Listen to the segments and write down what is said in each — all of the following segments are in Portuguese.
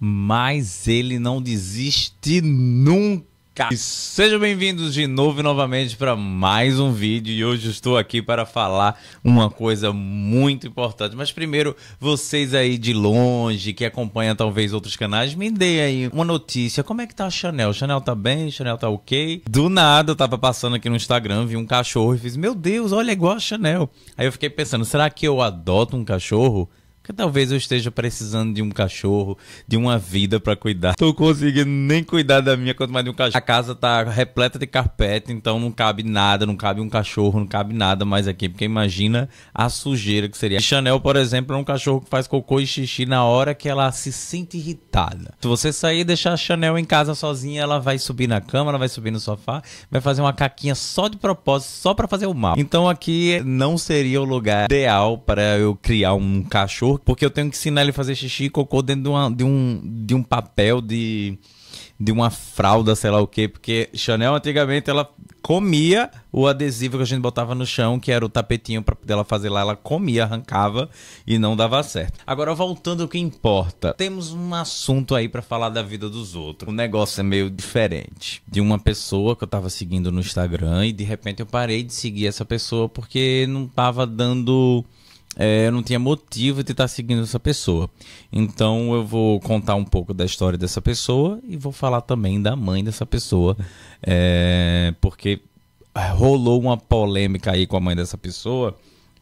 mas ele não desiste nunca. E sejam bem-vindos de novo e novamente para mais um vídeo e hoje estou aqui para falar uma coisa muito importante. Mas primeiro, vocês aí de longe que acompanham talvez outros canais, me deem aí uma notícia. Como é que tá a Chanel? Chanel tá bem? Chanel tá ok? Do nada, eu tava passando aqui no Instagram, vi um cachorro e fiz: "Meu Deus, olha é igual a Chanel". Aí eu fiquei pensando, será que eu adoto um cachorro? que talvez eu esteja precisando de um cachorro, de uma vida para cuidar. Tô conseguindo nem cuidar da minha quanto mais de um cachorro. A casa tá repleta de carpete, então não cabe nada, não cabe um cachorro, não cabe nada mais aqui. Porque imagina a sujeira que seria. Chanel, por exemplo, é um cachorro que faz cocô e xixi na hora que ela se sente irritada. Se você sair e deixar a Chanel em casa sozinha, ela vai subir na cama, ela vai subir no sofá, vai fazer uma caquinha só de propósito, só para fazer o mal. Então aqui não seria o lugar ideal para eu criar um cachorro porque eu tenho que ensinar ele a fazer xixi e cocô dentro de, uma, de, um, de um papel de, de uma fralda, sei lá o quê. Porque Chanel antigamente ela comia o adesivo que a gente botava no chão, que era o tapetinho para dela fazer lá, ela comia, arrancava e não dava certo. Agora voltando ao que importa, temos um assunto aí para falar da vida dos outros. O negócio é meio diferente de uma pessoa que eu tava seguindo no Instagram e de repente eu parei de seguir essa pessoa porque não tava dando é, eu não tinha motivo de estar tá seguindo essa pessoa. Então eu vou contar um pouco da história dessa pessoa e vou falar também da mãe dessa pessoa, é, porque rolou uma polêmica aí com a mãe dessa pessoa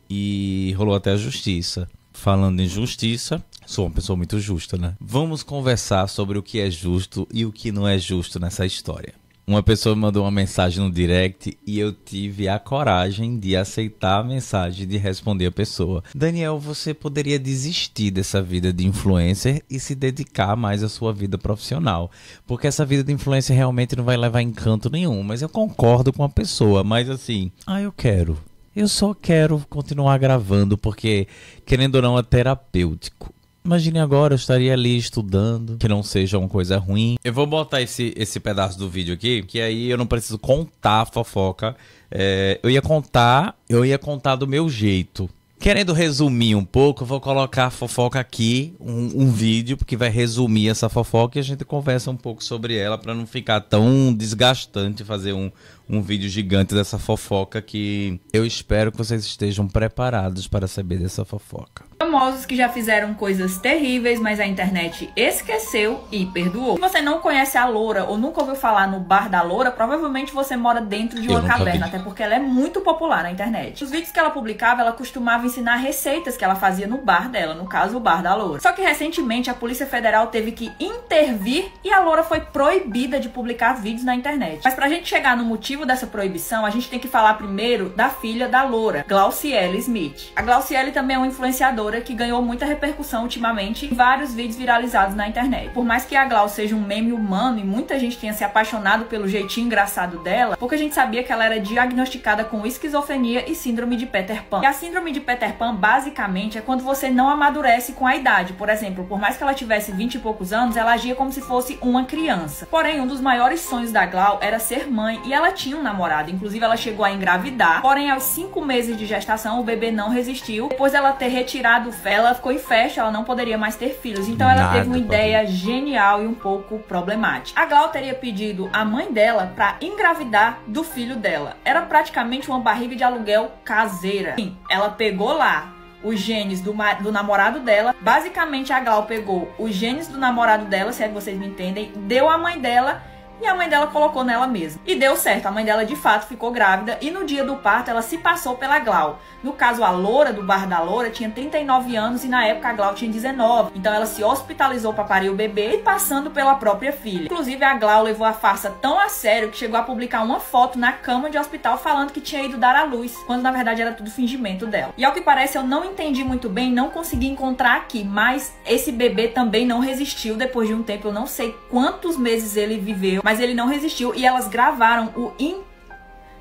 e rolou até a justiça. Falando em justiça, sou uma pessoa muito justa, né? Vamos conversar sobre o que é justo e o que não é justo nessa história. Uma pessoa mandou uma mensagem no direct e eu tive a coragem de aceitar a mensagem de responder a pessoa. Daniel, você poderia desistir dessa vida de influencer e se dedicar mais à sua vida profissional, porque essa vida de influencer realmente não vai levar encanto nenhum. Mas eu concordo com a pessoa, mas assim, ah, eu quero. Eu só quero continuar gravando porque, querendo ou não, é terapêutico. Imagine agora, eu estaria ali estudando, que não seja uma coisa ruim. Eu vou botar esse, esse pedaço do vídeo aqui, que aí eu não preciso contar a fofoca. É, eu ia contar, eu ia contar do meu jeito. Querendo resumir um pouco, eu vou colocar a fofoca aqui, um, um vídeo, porque vai resumir essa fofoca e a gente conversa um pouco sobre ela para não ficar tão desgastante fazer um, um vídeo gigante dessa fofoca que eu espero que vocês estejam preparados para saber dessa fofoca. Famosos que já fizeram coisas terríveis, mas a internet esqueceu e perdoou. Se você não conhece a Loura ou nunca ouviu falar no Bar da Loura, provavelmente você mora dentro de uma caverna, até porque ela é muito popular na internet. Os vídeos que ela publicava, ela costumava ensinar receitas que ela fazia no bar dela, no caso, o Bar da Loura. Só que recentemente a Polícia Federal teve que intervir e a Loura foi proibida de publicar vídeos na internet. Mas pra gente chegar no motivo motivo dessa proibição, a gente tem que falar primeiro da filha da loura, Glaucielle Smith. A Glaucielle também é uma influenciadora que ganhou muita repercussão ultimamente em vários vídeos viralizados na internet. Por mais que a Glau seja um meme humano e muita gente tenha se apaixonado pelo jeitinho engraçado dela, pouca gente sabia que ela era diagnosticada com esquizofrenia e síndrome de Peter Pan. E a síndrome de Peter Pan, basicamente, é quando você não amadurece com a idade. Por exemplo, por mais que ela tivesse 20 e poucos anos, ela agia como se fosse uma criança. Porém, um dos maiores sonhos da Glau era ser mãe e ela tinha tinha um namorado. Inclusive, ela chegou a engravidar. Porém, aos cinco meses de gestação, o bebê não resistiu. Depois ela ter retirado o fé, ela ficou em festa, ela não poderia mais ter filhos. Então, ela Nada, teve uma ideia mim. genial e um pouco problemática. A Glau teria pedido a mãe dela para engravidar do filho dela. Era praticamente uma barriga de aluguel caseira. Sim, ela pegou lá os genes do, do, namorado dela. Basicamente, a Glau pegou os genes do namorado dela, se é que vocês me entendem, deu à mãe dela e a mãe dela colocou nela mesma. E deu certo, a mãe dela de fato ficou grávida e no dia do parto ela se passou pela Glau. No caso, a Loura do Bar da Loura tinha 39 anos e na época a Glau tinha 19. Então ela se hospitalizou para parir o bebê e passando pela própria filha. Inclusive, a Glau levou a farsa tão a sério que chegou a publicar uma foto na cama de hospital falando que tinha ido dar à luz, quando na verdade era tudo fingimento dela. E ao que parece, eu não entendi muito bem, não consegui encontrar aqui, mas esse bebê também não resistiu depois de um tempo, eu não sei quantos meses ele viveu mas ele não resistiu e elas gravaram o in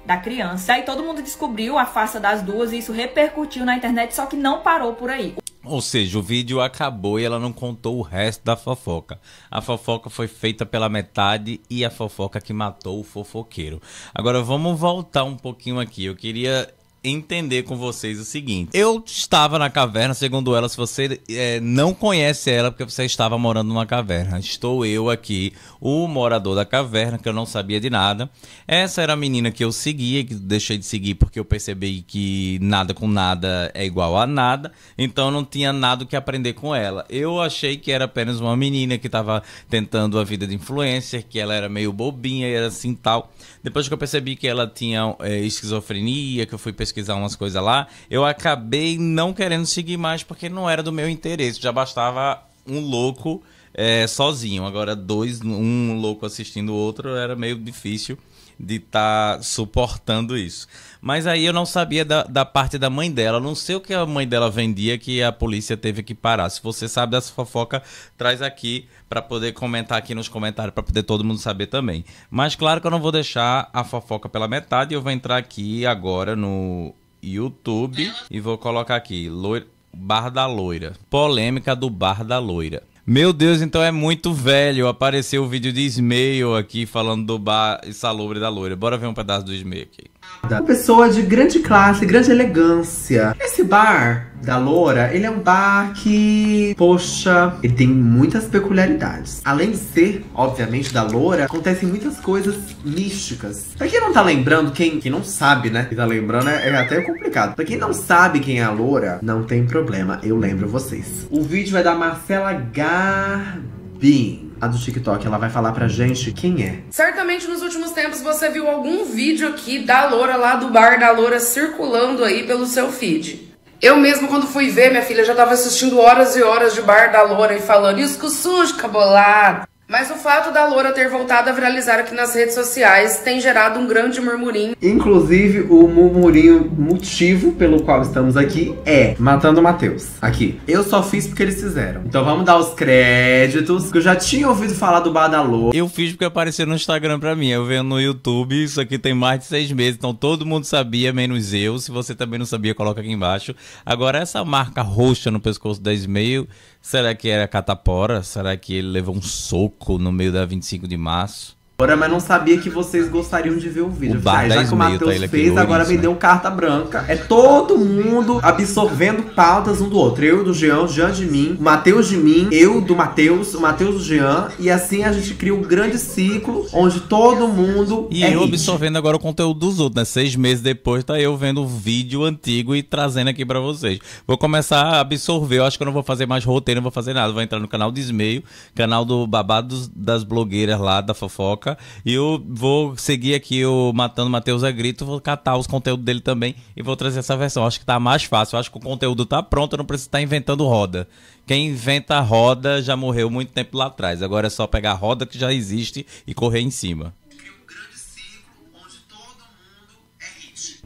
da criança. E todo mundo descobriu a farsa das duas e isso repercutiu na internet, só que não parou por aí. Ou seja, o vídeo acabou e ela não contou o resto da fofoca. A fofoca foi feita pela metade e a fofoca que matou o fofoqueiro. Agora vamos voltar um pouquinho aqui. Eu queria entender com vocês o seguinte. Eu estava na caverna, segundo ela, se você é, não conhece ela, porque você estava morando numa caverna. Estou eu aqui, o morador da caverna, que eu não sabia de nada. Essa era a menina que eu seguia, que deixei de seguir porque eu percebi que nada com nada é igual a nada. Então não tinha nada que aprender com ela. Eu achei que era apenas uma menina que estava tentando a vida de influencer, que ela era meio bobinha e era assim tal. Depois que eu percebi que ela tinha é, esquizofrenia, que eu fui pesquisando pesquisar umas coisas lá, eu acabei não querendo seguir mais porque não era do meu interesse. Já bastava um louco é, sozinho. Agora, dois, um louco assistindo o outro, era meio difícil de estar tá suportando isso. Mas aí eu não sabia da, da parte da mãe dela. Não sei o que a mãe dela vendia que a polícia teve que parar. Se você sabe dessa fofoca, traz aqui para poder comentar aqui nos comentários, para poder todo mundo saber também. Mas claro que eu não vou deixar a fofoca pela metade. Eu vou entrar aqui agora no YouTube e vou colocar aqui Loira, Bar da Loira. Polêmica do Bar da Loira. Meu Deus, então é muito velho. Apareceu o vídeo de Ismail aqui falando do bar e Salobre da loira. Bora ver um pedaço do Ismail aqui. Uma pessoa de grande classe, grande elegância. Esse bar da Loura, ele é um bar que, poxa, ele tem muitas peculiaridades. Além de ser, obviamente, da Loura, acontecem muitas coisas místicas. Pra quem não tá lembrando, quem, quem não sabe, né? Quem tá lembrando é, é até complicado. Pra quem não sabe quem é a Loura, não tem problema, eu lembro vocês. O vídeo é da Marcela Garbin a do TikTok. Ela vai falar pra gente quem é. Certamente nos últimos tempos você viu algum vídeo aqui da loura lá do bar da loura circulando aí pelo seu feed. Eu mesmo, quando fui ver, minha filha já tava assistindo horas e horas de bar da loura e falando isso que sujo, cabolado. Mas o fato da loura ter voltado a viralizar aqui nas redes sociais tem gerado um grande murmurinho. Inclusive, o murmurinho motivo pelo qual estamos aqui é Matando o Matheus. Aqui. Eu só fiz porque eles fizeram. Então vamos dar os créditos, que eu já tinha ouvido falar do Bar da Loura. Eu fiz porque apareceu no Instagram pra mim. Eu vendo no YouTube, isso aqui tem mais de seis meses, então todo mundo sabia, menos eu. Se você também não sabia, coloca aqui embaixo. Agora, essa marca roxa no pescoço da Ismail, será que era catapora? Será que ele levou um soco? louco no meio da 25 de março. Bora, mas não sabia que vocês gostariam de ver o vídeo. O bar, ah, já que o tá Matheus tá fez, agora me né? deu carta branca. É todo mundo absorvendo pautas um do outro. Eu do Jean, o Jean de mim, o Matheus de mim, eu do Matheus, o Matheus do Jean. E assim a gente cria um grande ciclo onde todo mundo. E é eu hit. absorvendo agora o conteúdo dos outros, né? Seis meses depois, tá eu vendo o vídeo antigo e trazendo aqui para vocês. Vou começar a absorver. Eu acho que eu não vou fazer mais roteiro, não vou fazer nada. Vou entrar no canal desmeio, canal do babado das blogueiras lá, da fofoca e eu vou seguir aqui o Matando Matheus a é Grito, vou catar os conteúdos dele também e vou trazer essa versão. Acho que tá mais fácil, acho que o conteúdo tá pronto, eu não preciso estar tá inventando roda. Quem inventa roda já morreu muito tempo lá atrás. Agora é só pegar a roda que já existe e correr em cima.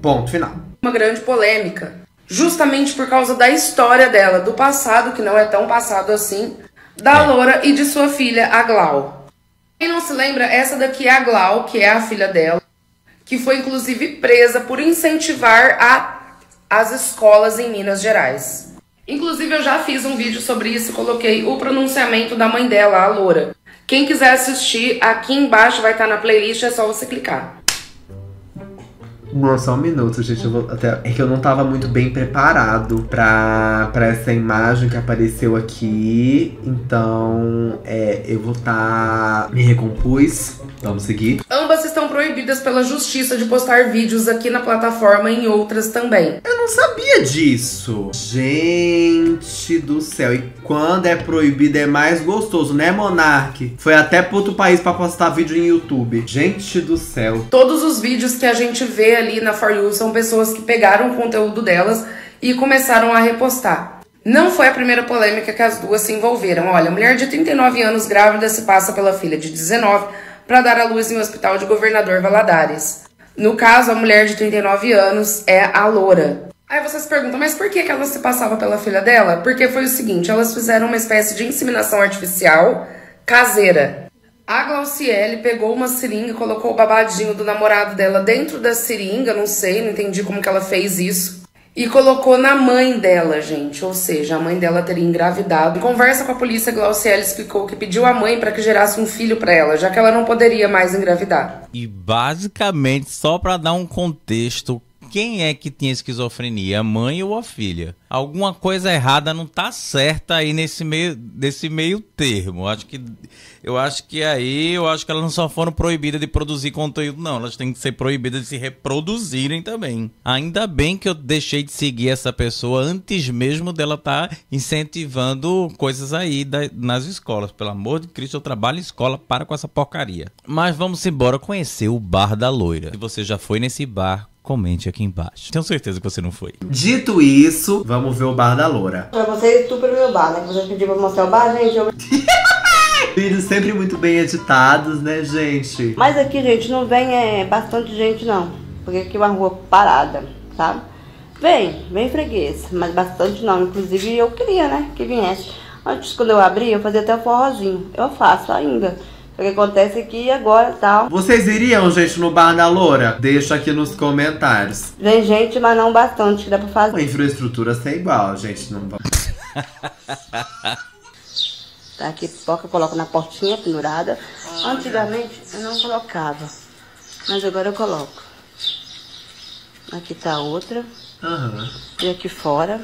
Ponto final. Uma grande polêmica, justamente por causa da história dela, do passado, que não é tão passado assim, da é. Loura e de sua filha, a Glau. Quem não se lembra, essa daqui é a Glau, que é a filha dela, que foi inclusive presa por incentivar a, as escolas em Minas Gerais. Inclusive, eu já fiz um vídeo sobre isso e coloquei o pronunciamento da mãe dela, a Loura. Quem quiser assistir, aqui embaixo vai estar na playlist, é só você clicar. Não, só um minuto, gente. Eu vou até... É que eu não tava muito bem preparado pra, pra essa imagem que apareceu aqui. Então, é, eu vou tá. Me recompus. Vamos seguir. Ambas estão proibidas pela justiça de postar vídeos aqui na plataforma e em outras também. Eu não sabia disso. Gente do céu. E quando é proibido é mais gostoso, né, Monark? Foi até pro outro país pra postar vídeo em YouTube. Gente do céu. Todos os vídeos que a gente vê ali na For You são pessoas que pegaram o conteúdo delas e começaram a repostar. Não foi a primeira polêmica que as duas se envolveram. Olha, mulher de 39 anos grávida se passa pela filha de 19 para dar à luz em um hospital de governador Valadares. No caso, a mulher de 39 anos é a Loura, Aí vocês perguntam, mas por que, que ela se passava pela filha dela? Porque foi o seguinte, elas fizeram uma espécie de inseminação artificial caseira. A Glauciele pegou uma seringa e colocou o babadinho do namorado dela dentro da seringa, não sei, não entendi como que ela fez isso. E colocou na mãe dela, gente, ou seja, a mãe dela teria engravidado. Em conversa com a polícia, Glauciele explicou que pediu à mãe para que gerasse um filho para ela, já que ela não poderia mais engravidar. E basicamente, só para dar um contexto, quem é que tinha esquizofrenia, a mãe ou a filha? alguma coisa errada não tá certa aí nesse meio desse meio termo. Acho que eu acho que aí eu acho que elas não só foram proibidas de produzir conteúdo não, elas têm que ser proibidas de se reproduzirem também. Ainda bem que eu deixei de seguir essa pessoa antes mesmo dela estar tá incentivando coisas aí da, nas escolas. Pelo amor de Cristo, eu trabalho em escola, para com essa porcaria. Mas vamos embora conhecer o bar da loira. Se você já foi nesse bar, comente aqui embaixo. Tenho certeza que você não foi. Dito isso, vamos vamos ver o bar da loura. Você vocês o meu bar, né? Que vocês pediram pra mostrar o bar, gente. Eu... Vídeos sempre muito bem editados, né, gente? Mas aqui, gente, não vem é, bastante gente, não. Porque aqui é uma rua parada, sabe? Vem, vem freguês, mas bastante não. Inclusive, eu queria, né, que viesse. Antes, quando eu abri, eu fazia até o forrozinho. Eu faço ainda. O que acontece aqui agora tal. Vocês iriam, gente, no Bar da Loura? Deixa aqui nos comentários. Vem gente, mas não bastante, que dá pra fazer. A infraestrutura ser é igual, gente. Não Tá aqui pipoca, eu coloco na portinha pendurada. Olha. Antigamente eu não colocava, mas agora eu coloco. Aqui tá outra. Uhum. E aqui fora.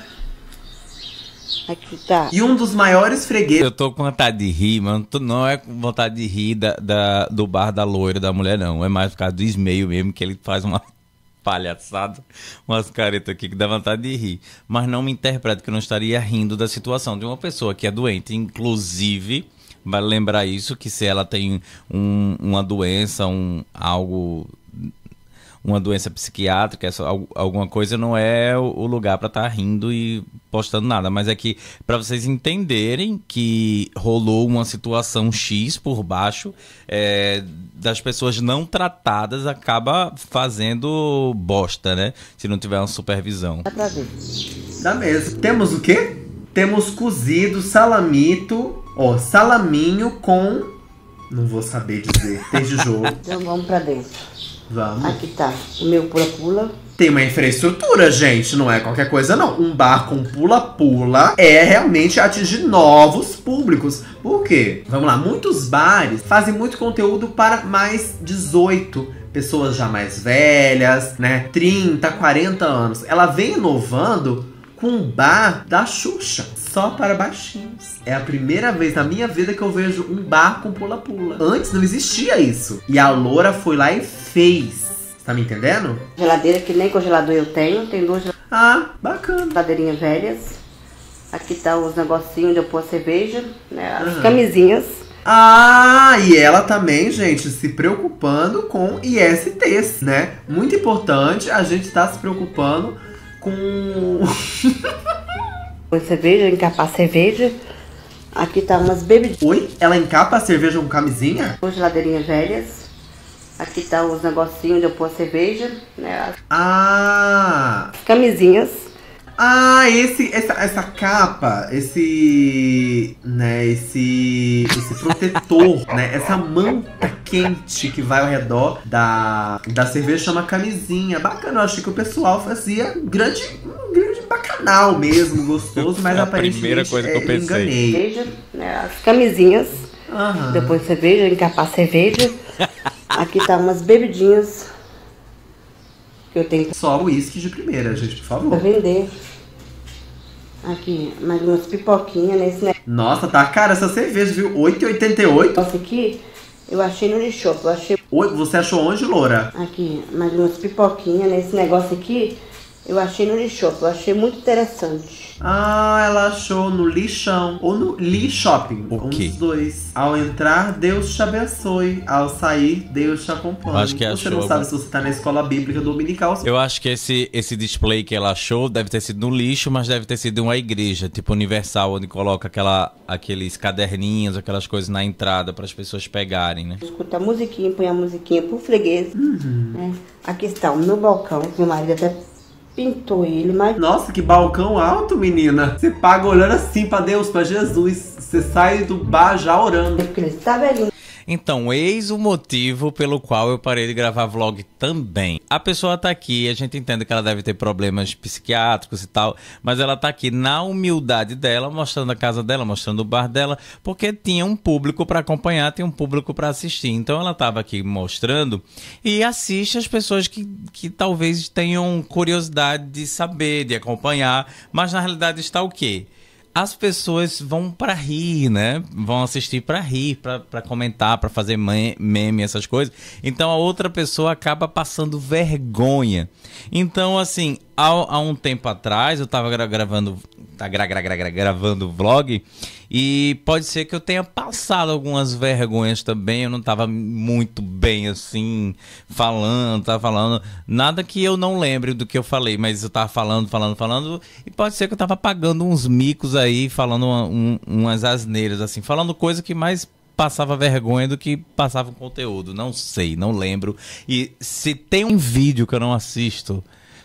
Aqui tá. E um dos maiores fregueses. Eu tô com vontade de rir, mano. Não é com vontade de rir da, da, do bar da loira da mulher, não. É mais por causa do esmeio mesmo, que ele faz uma palhaçada, umas caretas aqui que dá vontade de rir. Mas não me interprete que eu não estaria rindo da situação de uma pessoa que é doente. Inclusive, vai lembrar isso, que se ela tem um, uma doença, um algo uma doença psiquiátrica, essa, alguma coisa, não é o lugar para estar tá rindo e postando nada. Mas é que para vocês entenderem que rolou uma situação X por baixo é, das pessoas não tratadas acaba fazendo bosta, né? Se não tiver uma supervisão. Dá pra ver. Dá mesmo. Temos o quê? Temos cozido, salamito, ó, salaminho com. Não vou saber dizer. Tem jogo. então vamos pra dentro. Vamos. Aqui tá o meu pula-pula. Tem uma infraestrutura, gente, não é qualquer coisa não. Um bar com pula-pula é realmente atingir novos públicos. Por quê? Vamos lá, muitos bares fazem muito conteúdo para mais 18 pessoas já mais velhas, né? 30, 40 anos. Ela vem inovando com um bar da Xuxa, só para baixinhos. É a primeira vez na minha vida que eu vejo um bar com pula-pula. Antes não existia isso. E a Loura foi lá e fez. Tá me entendendo? Geladeira que nem congelador eu tenho. Tem duas Ah, bacana. geladeirinhas velhas. Aqui tá os negocinhos onde eu pôr a cerveja, né? As uhum. camisinhas. Ah, e ela também, gente, se preocupando com ISTs, né? Muito importante a gente tá se preocupando com. cerveja, encapar cerveja. Aqui tá umas bebidas Oi? Ela encapa a cerveja com camisinha? Com geladeirinhas velhas. Aqui tá os negocinhos onde eu pôr a cerveja, né? Ah! Camisinhas. Ah, esse, essa, essa capa, esse, né, esse, esse protetor, né, essa manta quente que vai ao redor da, da cerveja chama camisinha. Bacana, eu achei que o pessoal fazia grande, grande bacanal mesmo, gostoso, mas é a aparentemente primeira coisa que eu é, pensei. Cerveja, né, as camisinhas, Aham. depois cerveja, encapar cerveja. Aqui tá umas bebidinhas que eu tenho. Só uísque de primeira, gente, por favor. Pra vender. Aqui, mais umas pipoquinhas nesse né? Nossa, tá cara essa cerveja, viu? 8,88. Nossa, aqui eu achei no lixo, eu achei. Você achou onde, Loura? Aqui, mais umas pipoquinhas nesse negócio aqui. Eu achei no lixo, eu achei muito interessante. Ah, ela achou no lixão ou no lixopping. O um dos dois. Ao entrar, Deus te abençoe. Ao sair, Deus te acompanha. acho que você achou. Você não sabe se você tá na escola bíblica dominical. Eu acho que esse, esse display que ela achou deve ter sido no lixo, mas deve ter sido uma igreja, tipo universal, onde coloca aquela, aqueles caderninhos, aquelas coisas na entrada para as pessoas pegarem, né? Escuta a musiquinha, põe a musiquinha pro freguês. Uhum. É, aqui estão, no balcão, meu marido até pintou ele, mas. Nossa, que balcão alto, menina! Você paga olhando assim pra Deus, pra Jesus. Você sai do bar já orando. Porque ele tá velhinho. Então, eis o motivo pelo qual eu parei de gravar vlog também. A pessoa tá aqui, a gente entende que ela deve ter problemas psiquiátricos e tal, mas ela tá aqui na humildade dela, mostrando a casa dela, mostrando o bar dela, porque tinha um público para acompanhar, tinha um público para assistir. Então ela tava aqui mostrando e assiste as pessoas que, que talvez tenham curiosidade de saber, de acompanhar, mas na realidade está o quê? as pessoas vão para rir, né? Vão assistir para rir, para comentar, para fazer meme, essas coisas. Então a outra pessoa acaba passando vergonha. Então, assim, Há, há, um tempo atrás eu tava gra gravando tá gra gra gra gravando vlog e pode ser que eu tenha passado algumas vergonhas também, eu não tava muito bem assim falando, tá falando nada que eu não lembre do que eu falei, mas eu tava falando, falando, falando e pode ser que eu tava pagando uns micos aí, falando uma, um, umas asneiras assim, falando coisa que mais passava vergonha do que passava conteúdo, não sei, não lembro. E se tem um vídeo que eu não assisto,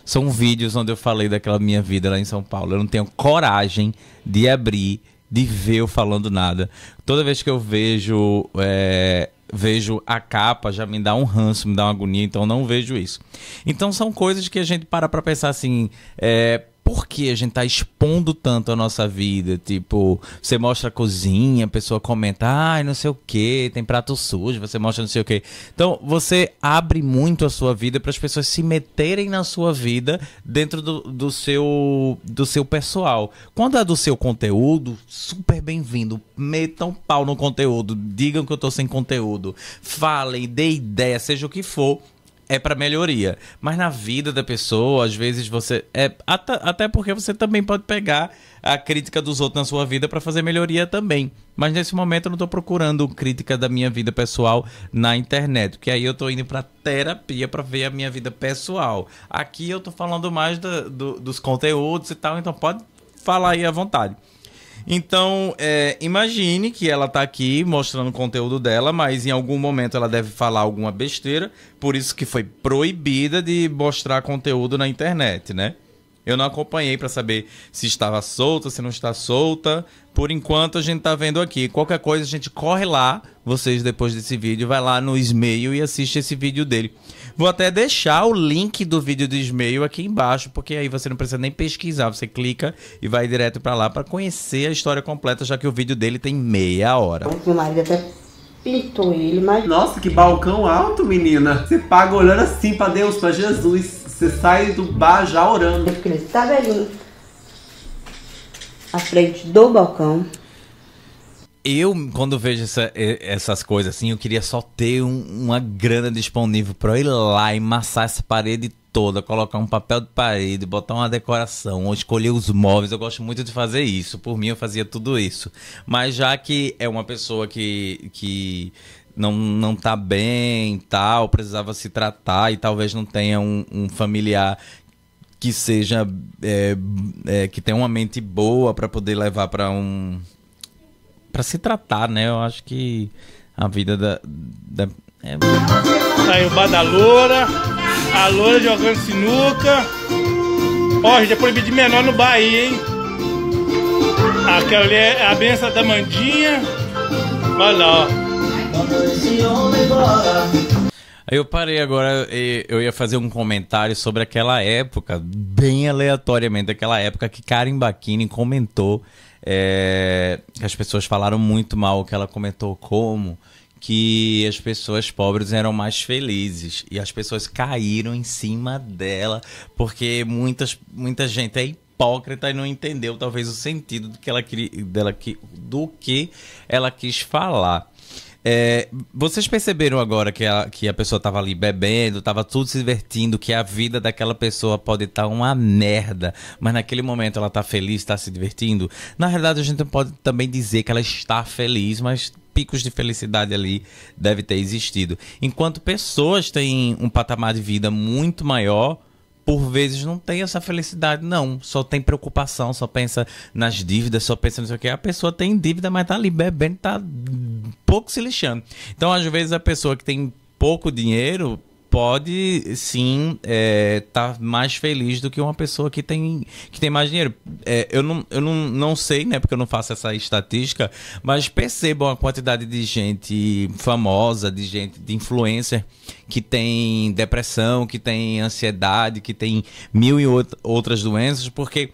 são vídeos onde eu falei daquela minha vida lá em São Paulo. Eu não tenho coragem de abrir, de ver eu falando nada. Toda vez que eu vejo. É, vejo a capa, já me dá um ranço, me dá uma agonia, então não vejo isso. Então são coisas que a gente para pra pensar assim. É, por que a gente tá expondo tanto a nossa vida? Tipo, você mostra a cozinha, a pessoa comenta, ai, ah, não sei o que, tem prato sujo, você mostra não sei o que. Então, você abre muito a sua vida para as pessoas se meterem na sua vida dentro do, do, seu, do seu pessoal. Quando é do seu conteúdo, super bem-vindo. Metam pau no conteúdo, digam que eu tô sem conteúdo, falem, dê ideia, seja o que for é para melhoria. Mas na vida da pessoa, às vezes você. É, até, até porque você também pode pegar a crítica dos outros na sua vida para fazer melhoria também. Mas nesse momento eu não estou procurando crítica da minha vida pessoal na internet, porque aí eu estou indo para terapia para ver a minha vida pessoal. Aqui eu estou falando mais do, do, dos conteúdos e tal, então pode falar aí à vontade. Então, é, imagine que ela está aqui mostrando o conteúdo dela, mas em algum momento ela deve falar alguma besteira, por isso que foi proibida de mostrar conteúdo na internet, né? Eu não acompanhei para saber se estava solta, se não está solta. Por enquanto a gente tá vendo aqui. Qualquer coisa a gente corre lá, vocês depois desse vídeo, vai lá no e-mail e assiste esse vídeo dele. Vou até deixar o link do vídeo do Ismail aqui embaixo, porque aí você não precisa nem pesquisar. Você clica e vai direto para lá para conhecer a história completa, já que o vídeo dele tem meia hora. Meu marido até pintou ele, mas. Nossa, que balcão alto, menina! Você paga olhando assim para Deus, para Jesus. Você sai do bar já orando. Eu fiquei nesse tabelinho à frente do balcão. Eu, quando vejo essa, essas coisas assim, eu queria só ter um, uma grana disponível pra eu ir lá e massar essa parede toda, colocar um papel de parede, botar uma decoração, ou escolher os móveis. Eu gosto muito de fazer isso. Por mim, eu fazia tudo isso. Mas já que é uma pessoa que, que não, não tá bem tal, precisava se tratar e talvez não tenha um, um familiar que seja é, é, que tenha uma mente boa para poder levar para um para se tratar, né? Eu acho que a vida da. da é... Tá aí o bar da loura, a loura jogando sinuca. Ó, gente já proibido de menor no Bahia, hein? Aquela ali é a benção da Mandinha. Olha lá, ó. Eu parei agora, eu ia fazer um comentário sobre aquela época, bem aleatoriamente, aquela época que Karen Bakini comentou é, as pessoas falaram muito mal, que ela comentou como que as pessoas pobres eram mais felizes e as pessoas caíram em cima dela porque muitas, muita gente é hipócrita e não entendeu talvez o sentido do que ela, queria dela, que do que ela quis falar. É, vocês perceberam agora que a, que a pessoa estava ali bebendo, estava tudo se divertindo, que a vida daquela pessoa pode estar tá uma merda, mas naquele momento ela está feliz, está se divertindo? Na realidade, a gente pode também dizer que ela está feliz, mas picos de felicidade ali deve ter existido. Enquanto pessoas têm um patamar de vida muito maior, por vezes não tem essa felicidade, não. Só tem preocupação, só pensa nas dívidas, só pensa não sei o que. A pessoa tem dívida, mas tá ali bebendo, tá pouco se lixando. Então, às vezes, a pessoa que tem pouco dinheiro pode sim estar é, tá mais feliz do que uma pessoa que tem, que tem mais dinheiro. É, eu não, eu não, não sei, né? Porque eu não faço essa estatística, mas percebam a quantidade de gente famosa, de gente, de influencer que tem depressão, que tem ansiedade, que tem mil e outras doenças, porque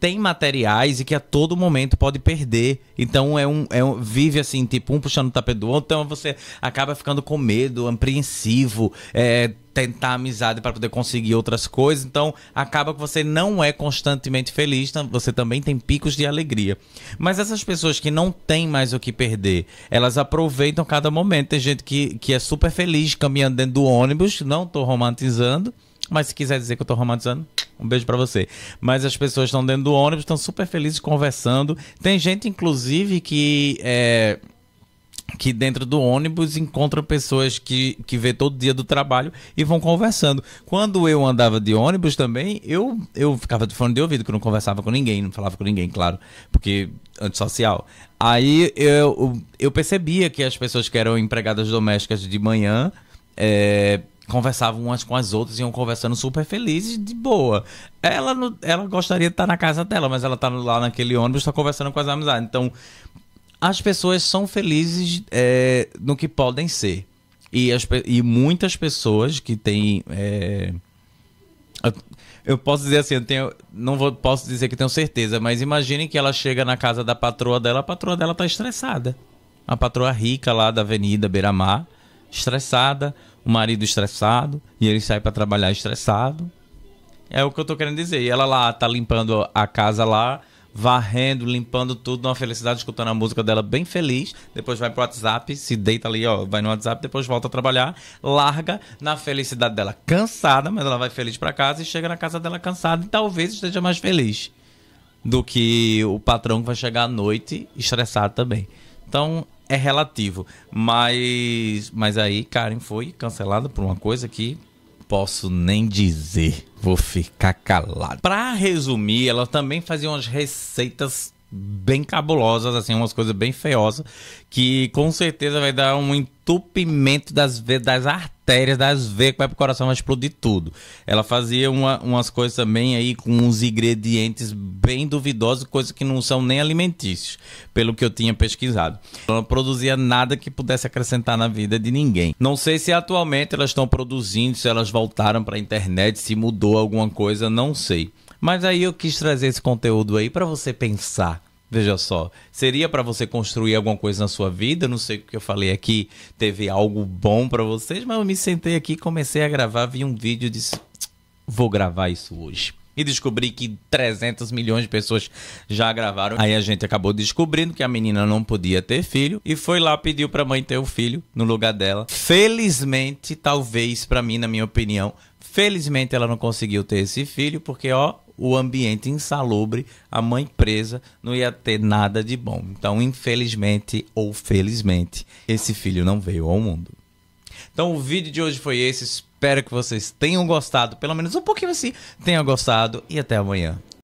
tem materiais e que a todo momento pode perder. Então é um, é um vive assim, tipo, um puxando o tapete do outro, então você acaba ficando com medo, apreensivo, é, tentar amizade para poder conseguir outras coisas. Então acaba que você não é constantemente feliz, você também tem picos de alegria. Mas essas pessoas que não têm mais o que perder, elas aproveitam cada momento. Tem gente que, que é super feliz caminhando dentro do ônibus, não estou romantizando mas se quiser dizer que eu tô romantizando, um beijo para você. Mas as pessoas estão dentro do ônibus, estão super felizes conversando. Tem gente, inclusive, que é, que dentro do ônibus encontra pessoas que, que vê todo dia do trabalho e vão conversando. Quando eu andava de ônibus também, eu, eu ficava de fone de ouvido, que eu não conversava com ninguém, não falava com ninguém, claro, porque antissocial. Aí eu, eu percebia que as pessoas que eram empregadas domésticas de manhã é, conversavam umas com as outras, iam conversando super felizes, de boa. Ela, ela gostaria de estar na casa dela, mas ela está lá naquele ônibus, está conversando com as amizades. Então, as pessoas são felizes é, no que podem ser. E, as, e muitas pessoas que têm. É, eu, posso dizer assim, eu tenho, não vou, posso dizer que tenho certeza, mas imagine que ela chega na casa da patroa dela, a patroa dela está estressada. A patroa rica lá da Avenida Beira-Mar, estressada o marido estressado e ele sai para trabalhar estressado. É o que eu tô querendo dizer. E ela lá tá limpando a casa lá, varrendo, limpando tudo, numa felicidade, escutando a música dela bem feliz. Depois vai pro WhatsApp, se deita ali, ó, vai no WhatsApp, depois volta a trabalhar, larga na felicidade dela cansada, mas ela vai feliz para casa e chega na casa dela cansada e talvez esteja mais feliz do que o patrão que vai chegar à noite estressado também. Então, é relativo. Mas, mas aí Karen foi cancelada por uma coisa que posso nem dizer. Vou ficar calado. Para resumir, ela também fazia umas receitas bem cabulosas, assim, umas coisas bem feiosas, que com certeza vai dar um entupimento das, das artérias, das veias que vai pro coração, vai explodir tudo. Ela fazia uma, umas coisas também aí com uns ingredientes bem duvidosos, coisas que não são nem alimentícios, pelo que eu tinha pesquisado. Ela não produzia nada que pudesse acrescentar na vida de ninguém. Não sei se atualmente elas estão produzindo, se elas voltaram para a internet, se mudou alguma coisa, não sei. Mas aí eu quis trazer esse conteúdo aí para você pensar. Veja só, seria para você construir alguma coisa na sua vida? Não sei o que eu falei aqui, teve algo bom para vocês, mas eu me sentei aqui, comecei a gravar, vi um vídeo e disse: vou gravar isso hoje. E descobri que 300 milhões de pessoas já gravaram. Aí a gente acabou descobrindo que a menina não podia ter filho e foi lá pediu para mãe ter o filho no lugar dela. Felizmente, talvez para mim, na minha opinião, felizmente ela não conseguiu ter esse filho porque ó, o ambiente insalubre, a mãe presa, não ia ter nada de bom. Então, infelizmente ou felizmente, esse filho não veio ao mundo. Então, o vídeo de hoje foi esse. Espero que vocês tenham gostado, pelo menos um pouquinho assim, tenham gostado e até amanhã.